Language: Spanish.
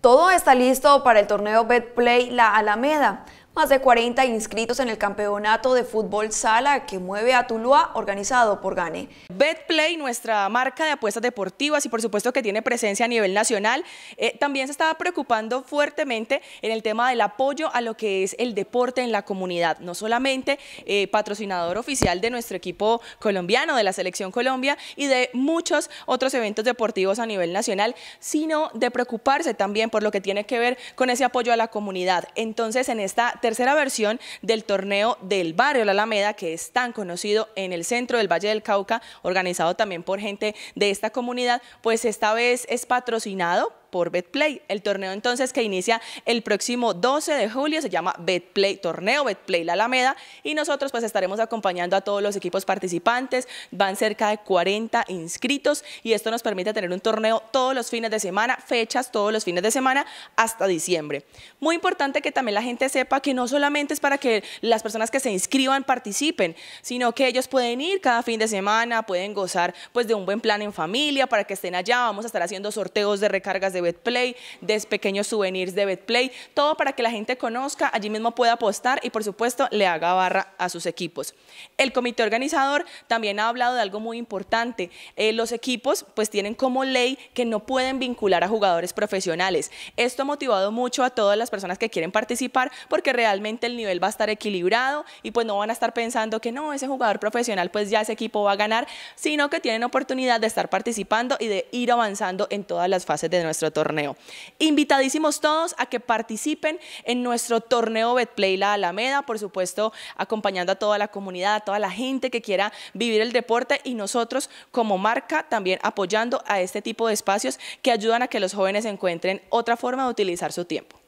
Todo está listo para el torneo Betplay La Alameda más de 40 inscritos en el campeonato de fútbol sala que mueve a Tuluá, organizado por Gane. Betplay, nuestra marca de apuestas deportivas y por supuesto que tiene presencia a nivel nacional, eh, también se estaba preocupando fuertemente en el tema del apoyo a lo que es el deporte en la comunidad, no solamente eh, patrocinador oficial de nuestro equipo colombiano, de la Selección Colombia y de muchos otros eventos deportivos a nivel nacional, sino de preocuparse también por lo que tiene que ver con ese apoyo a la comunidad. Entonces, en esta tercera versión del torneo del barrio La Alameda, que es tan conocido en el centro del Valle del Cauca, organizado también por gente de esta comunidad, pues esta vez es patrocinado por Betplay. El torneo entonces que inicia el próximo 12 de julio se llama Betplay Torneo, Betplay La Alameda y nosotros pues estaremos acompañando a todos los equipos participantes, van cerca de 40 inscritos y esto nos permite tener un torneo todos los fines de semana, fechas todos los fines de semana hasta diciembre. Muy importante que también la gente sepa que no solamente es para que las personas que se inscriban participen, sino que ellos pueden ir cada fin de semana, pueden gozar pues de un buen plan en familia para que estén allá, vamos a estar haciendo sorteos de recargas de Betplay, de pequeños souvenirs de Betplay, todo para que la gente conozca, allí mismo pueda apostar y por supuesto le haga barra a sus equipos. El comité organizador también ha hablado de algo muy importante. Eh, los equipos pues tienen como ley que no pueden vincular a jugadores profesionales. Esto ha motivado mucho a todas las personas que quieren participar porque realmente el nivel va a estar equilibrado y pues no van a estar pensando que no, ese jugador profesional pues ya ese equipo va a ganar, sino que tienen oportunidad de estar participando y de ir avanzando en todas las fases de nuestro torneo. Invitadísimos todos a que participen en nuestro torneo Betplay La Alameda, por supuesto, acompañando a toda la comunidad, a toda la gente que quiera vivir el deporte y nosotros como marca también apoyando a este tipo de espacios que ayudan a que los jóvenes encuentren otra forma de utilizar su tiempo.